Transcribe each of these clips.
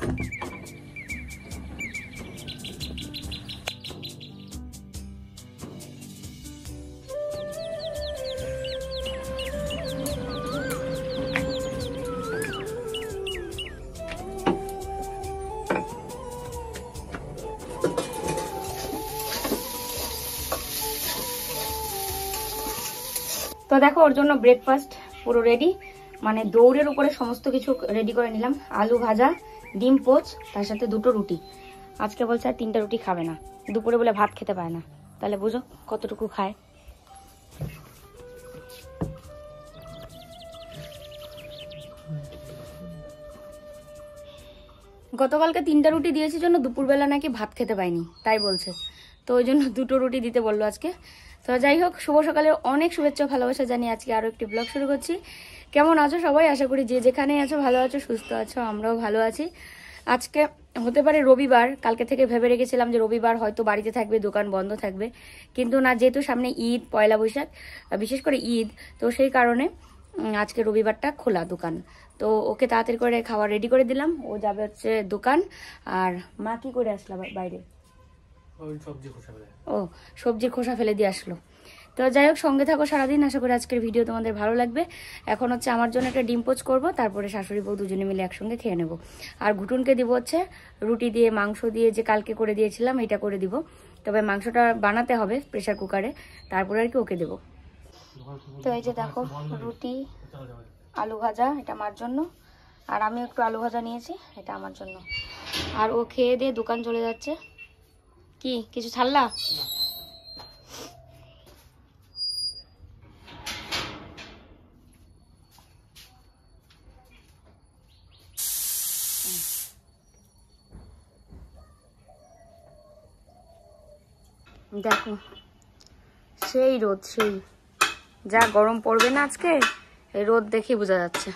তো দেখো ওর জন্য ব্রেকফাস্ট পুরো রেডি মানে দৌড়ের উপরে সমস্ত কিছু রেডি করে নিলাম আলু ভাজা ডিম পোচ তার সাথে দুটো রুটি আজকে বলছে আর তিনটা রুটি খাবে না দুপুরে বলে ভাত খেতে পায় না তাহলে বুঝো কতটুকু খায় গতকালকে তিনটা রুটি দিয়েছি জন্য দুপুরবেলা নাকি ভাত খেতে পাইনি তাই বলছে তো ওই জন্য দুটো রুটি দিতে বললো আজকে তো যাই হোক শুভ সকালে অনেক শুভেচ্ছা ভালোবাসা জানিয়ে আজকে আরও একটি ব্লগ শুরু করছি কেমন আছো সবাই আশা করি যে যেখানেই আছো ভালো আছো সুস্থ আছো আমরাও ভালো আছি আজকে হতে পারে রবিবার কালকে থেকে ভেবে রেখেছিলাম যে রবিবার হয়তো বাড়িতে থাকবে দোকান বন্ধ থাকবে কিন্তু না যেহেতু সামনে ঈদ পয়লা বৈশাখ বিশেষ করে ঈদ তো সেই কারণে আজকে রবিবারটা খোলা দোকান তো ওকে তাড়াতাড়ি করে খাওয়া রেডি করে দিলাম ও যাবে হচ্ছে দোকান আর মা কি করে আসলাম বাইরে ও সবজির খোসা ফেলে দিয়ে আসলো তো যাই হোক সঙ্গে থাকো সারাদিন আশা করি আজকের ভিডিও তোমাদের ভালো লাগবে এখন হচ্ছে আমার জন্য একটা ডিম পোচ করবো তারপরে শাশুড়ি বউ দুজনে মিলে একসঙ্গে খেয়ে নেব আর ঘুটুনকে দিব হচ্ছে রুটি দিয়ে মাংস দিয়ে যে কালকে করে দিয়েছিলাম এটা করে দিব তবে মাংসটা বানাতে হবে প্রেশার কুকারে তারপরে আর কি ওকে দেব তো এই যে দেখো রুটি আলু ভাজা এটা আমার জন্য আর আমি একটু আলু ভাজা নিয়েছি এটা আমার জন্য আর ও খেয়ে দিয়ে দোকান চলে যাচ্ছে কি কিছু ছাড়লা দেখো সেই রোদ সেই যা গরম পড়বে না আজকে এই রোদ দেখেই বোঝা যাচ্ছে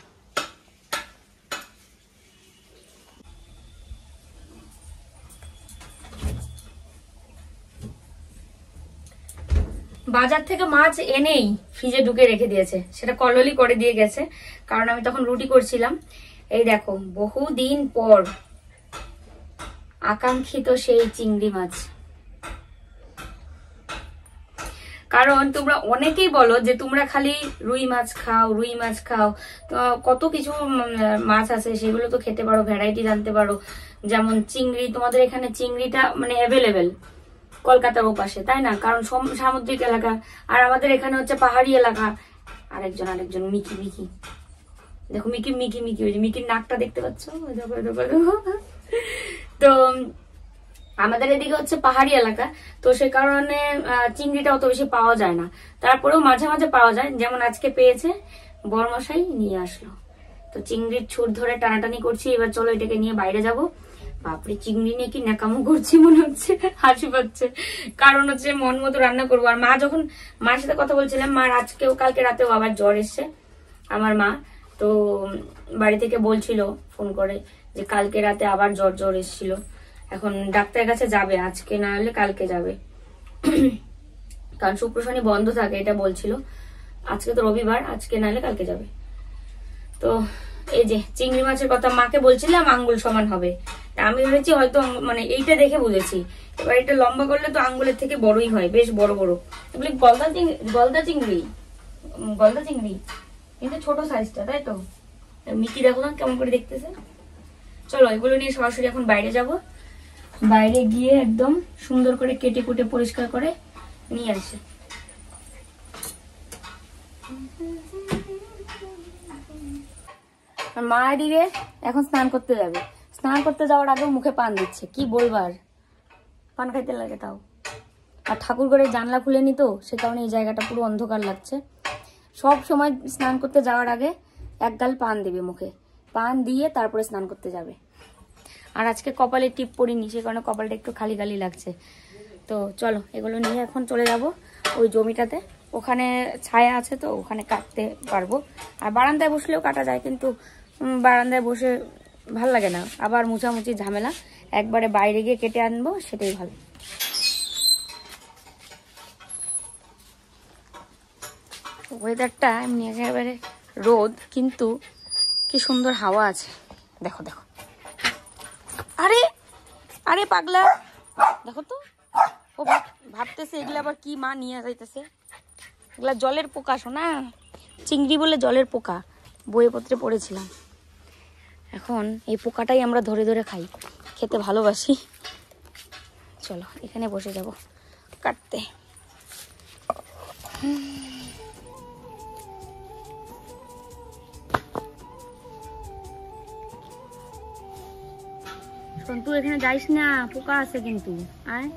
বাজার থেকে মাছ এনেই ফ্রিজে ঢুকে রেখে দিয়েছে সেটা কললি করে দিয়ে গেছে কারণ আমি তখন রুটি করছিলাম এই দেখো বহুদিন পর আকাঙ্ক্ষিত সেই চিংড়ি মাছ কারণ তোমরা অনেকেই বলো যে তোমরা খালি রুই মাছ খাও রুই মাছ খাও কত কিছু মাছ আছে সেগুলো তো খেতে পারো ভ্যারাইটি জানতে পারো যেমন চিংড়ি তোমাদের এখানে চিংড়িটা মানে অ্যাভেলেবেল কলকাতার ওপাশে তাই না কারণ সামুদ্রিক এলাকা আর আমাদের এখানে হচ্ছে পাহাড়ি এলাকা আরেকজন আরেকজন মিকি মিকি দেখো মিকি মিকি মিকি ওই যে মিকির নাকটা দেখতে পাচ্ছ তো আমাদের এদিকে হচ্ছে পাহাড়ি এলাকা তো সে কারণে চিংড়িটা অত বেশি পাওয়া যায় না তারপরেও মাঝে মাঝে পাওয়া যায় যেমন আজকে পেয়েছে বরমশাই নিয়ে আসলো তো চিংড়ির ছুট ধরে টানাটানি করছি এবার চলো এটাকে নিয়ে বাইরে যাবো বাপরে চিংড়ি নিয়ে কি ন্যাকামো করছি মনে হচ্ছে হাসি পাচ্ছে কারণ হচ্ছে মন মতো রান্না করবো আর মা যখন মার সাথে কথা বলছিলাম মার আজকেও কালকে রাতেও আবার জ্বর এসছে আমার মা তো বাড়ি থেকে বলছিল ফোন করে যে কালকে রাতে আবার জ্বর জ্বর এসেছিল এখন ডাক্তারের কাছে যাবে আজকে না হলে কালকে যাবে কারণ শুক্র শনি বন্ধ থাকে এটা বলছিল আজকে তো রবিবার আজকে না হলে কালকে যাবে তো এই যে চিংড়ি মাছের কথা মাকে বলছিলাম আঙ্গুল সমান হবে আমি ভেবেছি হয়তো মানে এইটা দেখে বুঝেছি এবার এটা লম্বা করলে তো আঙ্গুলের থেকে বড়ই হয় বেশ বড় বড় এগুলি গলদা চিংড়ি গলদা চিংড়ি গলদা চিংড়ি কিন্তু ছোট সাইজটা তাই তো মিকি দেখো না কেমন করে দেখতেছে চলো এগুলো নিয়ে সরাসরি এখন বাইরে যাব বাইরে গিয়ে একদম সুন্দর করে কেটে কুটে পরিষ্কার করে নিয়ে আসে আর মা এখন স্নান করতে যাবে স্নান করতে যাওয়ার আগেও মুখে পান দিচ্ছে কি বলবার পান খাইতে লাগে তাও আর ঠাকুর ঘরে জানলা খুলে নিত সে কারণে এই জায়গাটা পুরো অন্ধকার লাগছে সব সময় স্নান করতে যাওয়ার আগে এক গাল পান দেবে মুখে পান দিয়ে তারপরে স্নান করতে যাবে আর আজকে কপালে টিপ পড়িনি সে কারণে কপালটা একটু খালি খালি লাগছে তো চলো এগুলো নিয়ে এখন চলে যাব ওই জমিটাতে ওখানে ছায়া আছে তো ওখানে কাটতে পারবো আর বারান্দায় বসলেও কাটা যায় কিন্তু বারান্দায় বসে ভাল লাগে না আবার মুছামুছি ঝামেলা একবারে বাইরে গিয়ে কেটে আনবো সেটাই ভালো ওয়েদারটা এমনি একেবারে রোদ কিন্তু কি সুন্দর হাওয়া আছে দেখো দেখো আরে আরে পাগলা দেখো তো ও ভাবতেছে এগুলো আবার কি মা নিয়ে যাইতেছে এগুলা জলের পোকা শোনা চিংড়ি বলে জলের পোকা বইয়ে পত্রে পড়েছিলাম এখন এই পোকাটাই আমরা ধরে ধরে খাই খেতে ভালোবাসি চলো এখানে বসে যাব কাটতে তুই এখানে যাইস না পোকা আছে কিন্তু আয়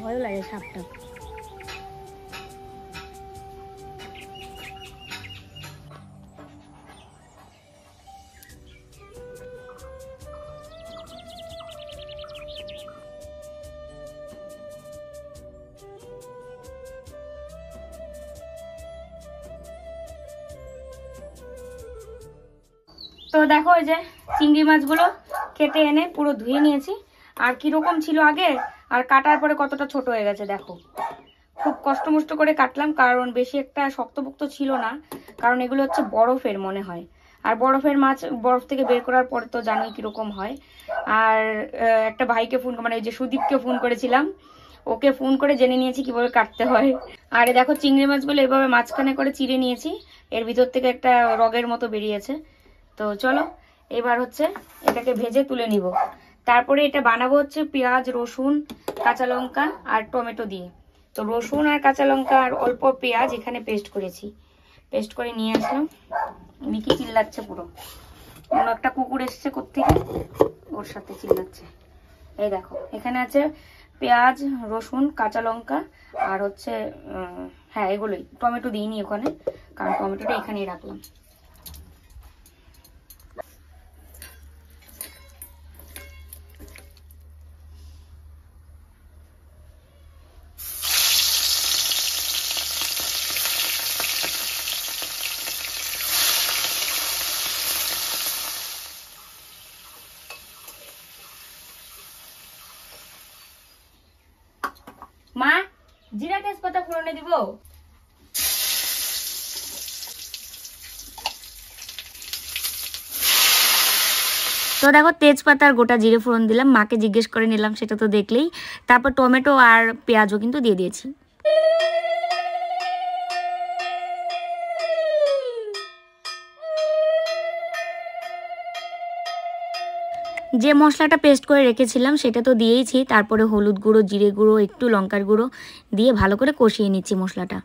ভয় লাগে সাপটা তো দেখো ওই যে চিংড়ি মাছগুলো কেটে এনে পুরো ধুয়ে নিয়েছি আর কিরকম ছিল আগে আর কাটার পরে কতটা ছোট হয়ে গেছে দেখো খুব কষ্টমষ্ট করে কাটলাম কারণ বেশি একটা শক্তপোক্ত ছিল না কারণ এগুলো হচ্ছে বরফের মনে হয় আর বরফের মাছ বরফ থেকে বের করার পরে তো জানোই কিরকম হয় আর একটা ভাইকে ফোন মানে ওই যে সুদীপকে ফোন করেছিলাম ওকে ফোন করে জেনে নিয়েছি কিভাবে কাটতে হয় আর দেখো চিংড়ি মাছগুলো এভাবে মাঝখানে করে চিড়ে নিয়েছি এর ভিতর থেকে একটা রগের মতো বেরিয়েছে তো চলো এবার হচ্ছে এটাকে ভেজে তুলে নিব তারপরে এটা বানাবো হচ্ছে পেঁয়াজ রসুন কাঁচা লঙ্কা আর টমেটো দিয়ে তো রসুন আর কাঁচা লঙ্কা আর অল্প পেঁয়াজ এখানে পেস্ট করেছি পেস্ট করে নিয়ে আসলাম মিকি চিল্লাচ্ছে পুরো কোনো একটা কুকুর এসছে কোথেকে ওর সাথে চিল্লাচ্ছে এই দেখো এখানে আছে পেঁয়াজ রসুন কাঁচা লঙ্কা আর হচ্ছে হ্যাঁ এগুলোই টমেটো দিইনি ওখানে কারণ টমেটোটা এখানেই রাখলাম সামনে দিব তো দেখো তেজপাতার গোটা জিরে ফোড়ন দিলাম মাকে জিজ্ঞেস করে নিলাম সেটা তো দেখলেই তারপর টমেটো আর পেঁয়াজও কিন্তু দিয়ে দিয়েছি যে মশলাটা পেস্ট করে রেখেছিলাম সেটা তো দিয়েইছি তারপরে হলুদ গুঁড়ো জিরে গুঁড়ো একটু লঙ্কার গুঁড়ো দিয়ে ভালো করে কষিয়ে নিচ্ছি মশলাটা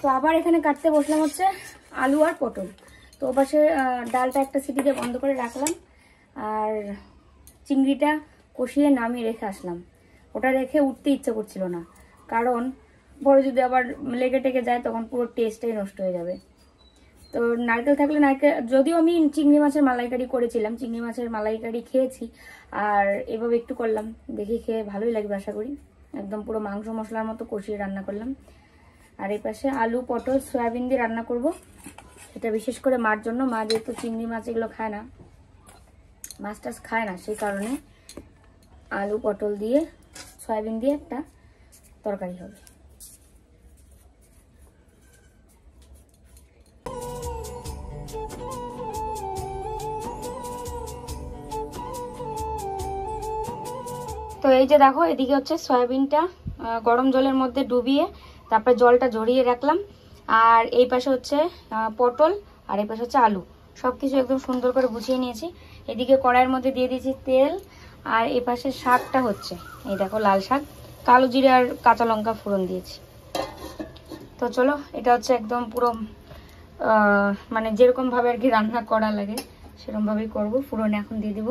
তো আবার এখানে কাটতে বসলাম হচ্ছে আলু আর পটল তো ওপাশে ডালটা একটা সিটিতে বন্ধ করে রাখলাম আর চিংড়িটা কষিয়ে নামিয়ে রেখে আসলাম ওটা রেখে উঠতে ইচ্ছে করছিল না কারণ পরে যদি আবার লেগে টেকে যায় তখন পুরো টেস্টটাই নষ্ট হয়ে যাবে তো নারকেল থাকলে নারকেল যদিও আমি চিংড়ি মাছের মালাইকারি করেছিলাম চিংড়ি মাছের মালাইকারি খেয়েছি আর এভাবে একটু করলাম দেখি খেয়ে ভালোই লাগবে আশা করি একদম পুরো মাংস মশলার মতো কষিয়ে রান্না করলাম আর এই পাশে আলু পটল সয়াবিন দিয়ে রান্না করব সেটা বিশেষ করে মার জন্য মা যেহেতু চিংড়ি মাছ এগুলো খায় না মাছ টাছ খায় না সেই কারণে আলু পটল দিয়ে সয়াবিন দিয়ে একটা তরকারি হবে তো এই যে দেখো এদিকে হচ্ছে সয়াবিনটা গরম জলের মধ্যে ডুবিয়ে তারপরে জলটা জড়িয়ে রাখলাম আর এই পাশে হচ্ছে পটল আর এই পাশে হচ্ছে আলু সব কিছু একদম সুন্দর করে গুছিয়ে নিয়েছি এদিকে কড়াইয়ের মধ্যে দিয়ে দিয়েছি তেল আর এ পাশে শাকটা হচ্ছে এই দেখো লাল শাক কালো জিরে আর কাঁচা লঙ্কা ফোড়ন দিয়েছি তো চলো এটা হচ্ছে একদম পুরো মানে যেরকমভাবে আর কি রান্না করা লাগে সেরকমভাবেই করবো ফোড়ন এখন দিয়ে দিব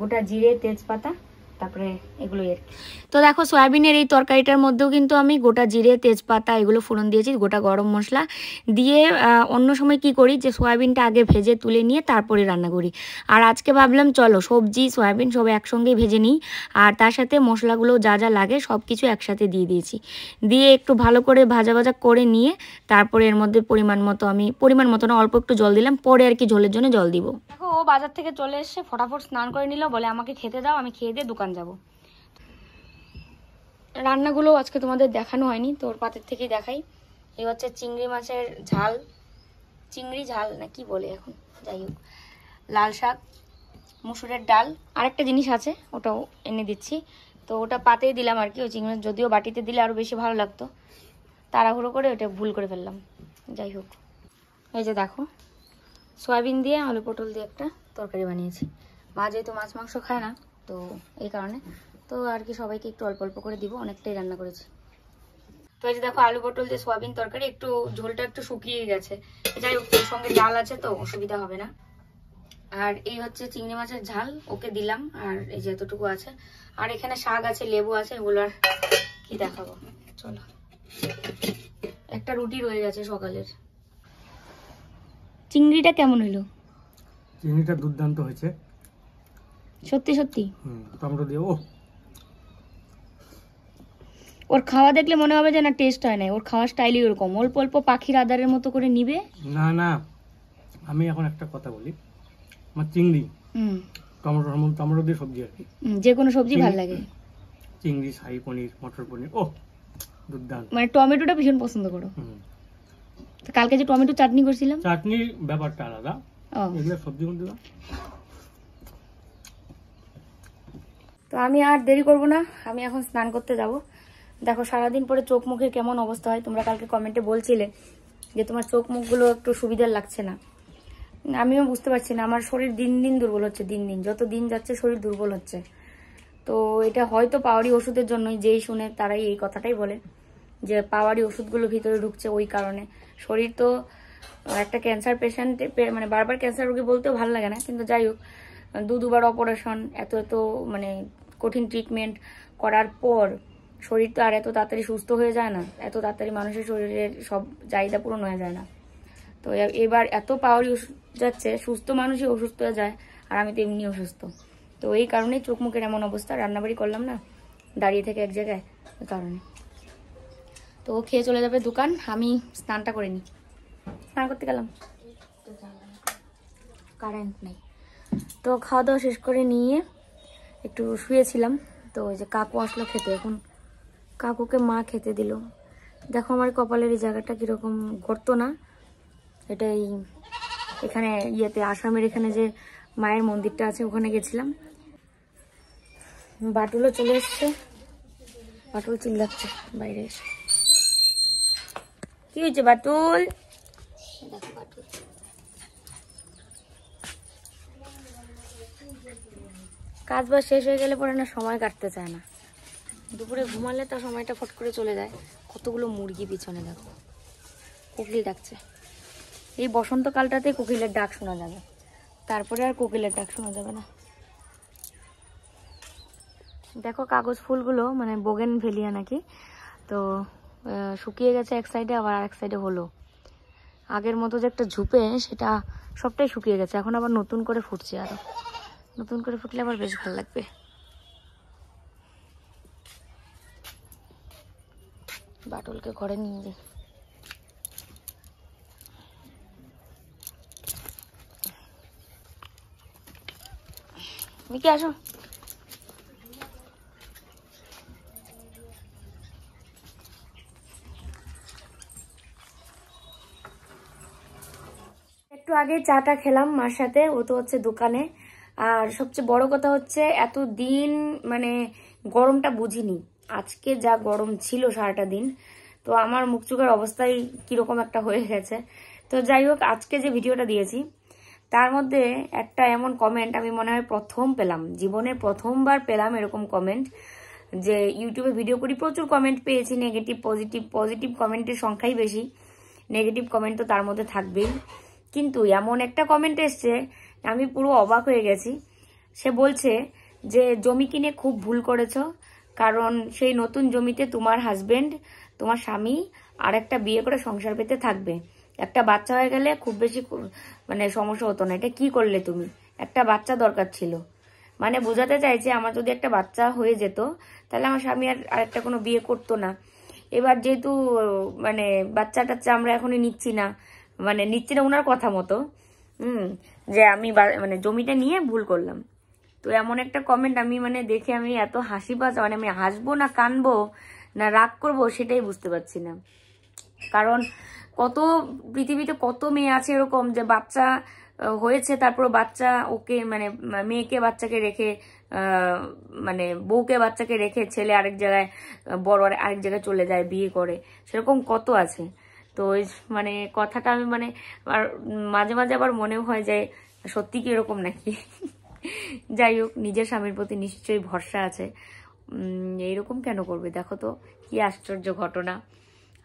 গোটা জিরে তেজপাতা তারপরে এগুলোই আর তো দেখো সয়াবিনের এই তরকারিটার মধ্যেও কিন্তু আমি গোটা জিরে তেজপাতা এগুলো ফোড়ন দিয়েছি গোটা গরম মশলা দিয়ে অন্য সময় কি করি যে সয়াবিনটা আগে ভেজে তুলে নিয়ে তারপরে রান্না করি আর আজকে ভাবলাম চলো সবজি সয়াবিন সব একসঙ্গে ভেজে নিই আর তার সাথে মশলাগুলো যা যা লাগে সব কিছু একসাথে দিয়ে দিয়েছি দিয়ে একটু ভালো করে ভাজা ভাজা করে নিয়ে তারপরে এর মধ্যে পরিমাণ মতো আমি পরিমাণ মতো না অল্প একটু জল দিলাম পরে আর কি ঝোলের জন্য জল দিব দেখো ও বাজার থেকে চলে এসে ফটাফট স্নান করে নিল বলে আমাকে খেতে দাও আমি খেয়ে দিয়ে দোকান দোকান যাব রান্নাগুলো আজকে তোমাদের দেখানো হয়নি তো ওর পাতের থেকেই দেখাই এই হচ্ছে চিংড়ি মাছের ঝাল চিংড়ি ঝাল না কি বলে এখন যাই হোক লাল শাক মুসুরের ডাল আরেকটা জিনিস আছে ওটাও এনে দিচ্ছি তো ওটা পাতেই দিলাম আর কি ওই চিংড়ি যদিও বাটিতে দিলে আরও বেশি ভালো লাগতো তাড়াহুড়ো করে ওটা ভুল করে ফেললাম যাই হোক এই যে দেখো সয়াবিন দিয়ে আলু পটল দিয়ে একটা তরকারি বানিয়েছি মা যেহেতু মাছ মাংস খায় না তো এই কারণে তো আর কি সবাইকে একটু অল্প অল্প করে দিব অনেকটাই রান্না করেছি তো এই যে দেখো আলু পটল যে সোয়াবিন তরকারি একটু ঝোলটা একটু শুকিয়ে গেছে যাই হোক সঙ্গে ডাল আছে তো অসুবিধা হবে না আর এই হচ্ছে চিংড়ি মাছের ঝাল ওকে দিলাম আর এই যে এতটুকু আছে আর এখানে শাক আছে লেবু আছে এগুলো আর কি দেখাবো চলো একটা রুটি রয়ে গেছে সকালের চিংড়িটা কেমন হইলো চিংড়িটা দুর্দান্ত হয়েছে সত্যি সত্যি টমেটো দিয়ে ও ওর খাওয়া দেখলে মনে হবে যে না টেস্ট হয় না ওর খাওয়ার স্টাইলই ওরকম অল্প অল্প পাখির আদারের মতো করে নিবে না না আমি এখন একটা কথা বলি আমার চিংড়ি টমেটো টমেটো দিয়ে সবজি আর কি যে কোনো সবজি ভালো লাগে চিংড়ি শাহি পনির মটর পনির ও দুর্দান্ত মানে টমেটোটা ভীষণ পছন্দ করো কালকে যে টমেটো চাটনি করছিলাম চাটনির ব্যাপারটা আলাদা এগুলো সবজি কোন তো আমি আর দেরি করব না আমি এখন স্নান করতে যাব দেখো সারাদিন পরে চোখ মুখের কেমন অবস্থা হয় তোমরা কালকে কমেন্টে বলছিলে যে তোমার চোখ মুখগুলো একটু সুবিধার লাগছে না আমিও বুঝতে পারছি না আমার শরীর দিন দিন দুর্বল হচ্ছে দিন দিন যত দিন যাচ্ছে শরীর দুর্বল হচ্ছে তো এটা হয়তো পাওয়ারি ওষুধের জন্যই যেই শুনে তারাই এই কথাটাই বলে যে পাওয়ারি ওষুধগুলো ভিতরে ঢুকছে ওই কারণে শরীর তো একটা ক্যান্সার পেশেন্ট মানে বারবার ক্যান্সার রোগী বলতেও ভালো লাগে না কিন্তু যাই হোক দু দুবার অপারেশন এত এত মানে কঠিন ট্রিটমেন্ট করার পর শরীর তো আর এত তাড়াতাড়ি সুস্থ হয়ে যায় না এত তাড়াতাড়ি মানুষের শরীরের সব চাহিদা পূরণ হয়ে যায় না তো এবার এত পাওয়ারই যাচ্ছে সুস্থ মানুষই অসুস্থ হয়ে যায় আর আমি তো এমনি অসুস্থ তো এই কারণেই চোখ মুখের এমন অবস্থা রান্নাবাড়ি করলাম না দাঁড়িয়ে থেকে এক জায়গায় কারণে তো ও খেয়ে চলে যাবে দোকান আমি স্নানটা করে নিই স্নান করতে গেলাম কারেন্ট নেই তো খাওয়া দাওয়া শেষ করে নিয়ে একটু শুয়েছিলাম তো ওই যে কাকু আসলো খেতে এখন কাকুকে মা খেতে দিল দেখো আমার কপালের এই জায়গাটা কীরকম গর্ত না এটাই এখানে ইয়েতে আসামের এখানে যে মায়ের মন্দিরটা আছে ওখানে গেছিলাম বাটুলও চলে এসছে বাটুল চিল্লাচ্ছে বাইরে এসে কি হয়েছে বাটুল দেখো বাটুল কাজ বাজ শেষ হয়ে গেলে পরে না সময় কাটতে চায় না দুপুরে ঘুমালে তার সময়টা ফট করে চলে যায় কতগুলো মুরগি পিছনে দেখো কোকিল ডাকছে এই বসন্তকালটাতে কোকিলের ডাক শোনা যাবে তারপরে আর কোকিলের ডাক শোনা যাবে না দেখো কাগজ ফুলগুলো মানে বোগেন ভেলিয়া নাকি তো শুকিয়ে গেছে এক সাইডে আবার আর এক সাইডে হলো আগের মতো যে একটা ঝুপে সেটা সবটাই শুকিয়ে গেছে এখন আবার নতুন করে ফুটছে আরও নতুন করে ফুটলে আবার বেশ ভালো লাগবে বাটুলকে ঘরে নিয়ে যাই মিকি আসো একটু আগে চাটা খেলাম মার সাথে ও তো হচ্ছে দোকানে আর সবচেয়ে বড় কথা হচ্ছে এত দিন মানে গরমটা বুঝিনি আজকে যা গরম ছিল সারাটা দিন তো আমার মুখ চুখের অবস্থাই কীরকম একটা হয়ে গেছে তো যাই হোক আজকে যে ভিডিওটা দিয়েছি তার মধ্যে একটা এমন কমেন্ট আমি মনে হয় প্রথম পেলাম জীবনে প্রথমবার পেলাম এরকম কমেন্ট যে ইউটিউবে ভিডিও করি প্রচুর কমেন্ট পেয়েছি নেগেটিভ পজিটিভ পজিটিভ কমেন্টের সংখ্যাই বেশি নেগেটিভ কমেন্ট তো তার মধ্যে থাকবেই কিন্তু এমন একটা কমেন্ট এসছে আমি পুরো অবাক হয়ে গেছি সে বলছে যে জমি কিনে খুব ভুল করেছ কারণ সেই নতুন জমিতে তোমার হাজবেন্ড তোমার স্বামী আর একটা বিয়ে করে সংসার পেতে থাকবে একটা বাচ্চা হয়ে গেলে খুব বেশি মানে সমস্যা হতো না এটা কি করলে তুমি একটা বাচ্চা দরকার ছিল মানে বোঝাতে চাইছে আমার যদি একটা বাচ্চা হয়ে যেত তাহলে আমার স্বামী আর আরেকটা কোনো বিয়ে করতো না এবার যেহেতু মানে বাচ্চা টাচ্চা আমরা এখনই নিচ্ছি না মানে নিচ্ছি না ওনার কথা মতো হুম যে আমি মানে জমিটা নিয়ে ভুল করলাম তো এমন একটা কমেন্ট আমি মানে দেখে আমি এত হাসি পাচ্ছি মানে আমি হাসবো না কানবো না রাগ করব সেটাই বুঝতে পারছি না কারণ কত পৃথিবীতে কত মেয়ে আছে এরকম যে বাচ্চা হয়েছে তারপর বাচ্চা ওকে মানে মেয়েকে বাচ্চাকে রেখে মানে বউকে বাচ্চাকে রেখে ছেলে আরেক জায়গায় বড় আরেক জায়গায় চলে যায় বিয়ে করে সেরকম কত আছে তো মানে কথাটা আমি মানে আর মাঝে মাঝে আবার মনেও হয় যে সত্যি কি এরকম নাকি যাই হোক নিজের স্বামীর প্রতি নিশ্চয়ই ভরসা আছে এইরকম কেন করবে দেখো তো কি আশ্চর্য ঘটনা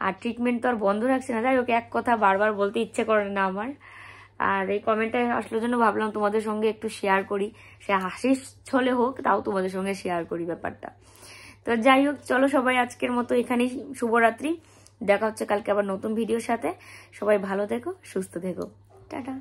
আর ট্রিটমেন্ট তো আর বন্ধ রাখছে না যাই হোক এক কথা বারবার বলতে ইচ্ছে করে না আমার আর এই কমেন্টটা আসলে জন্য ভাবলাম তোমাদের সঙ্গে একটু শেয়ার করি সে হাসিস ছলে হোক তাও তোমাদের সঙ্গে শেয়ার করি ব্যাপারটা তো যাই হোক চলো সবাই আজকের মতো এখানেই শুভরাত্রি দেখা হচ্ছে কালকে আবার নতুন ভিডিওর সাথে সবাই ভালো থেকো সুস্থ থেকো টাটা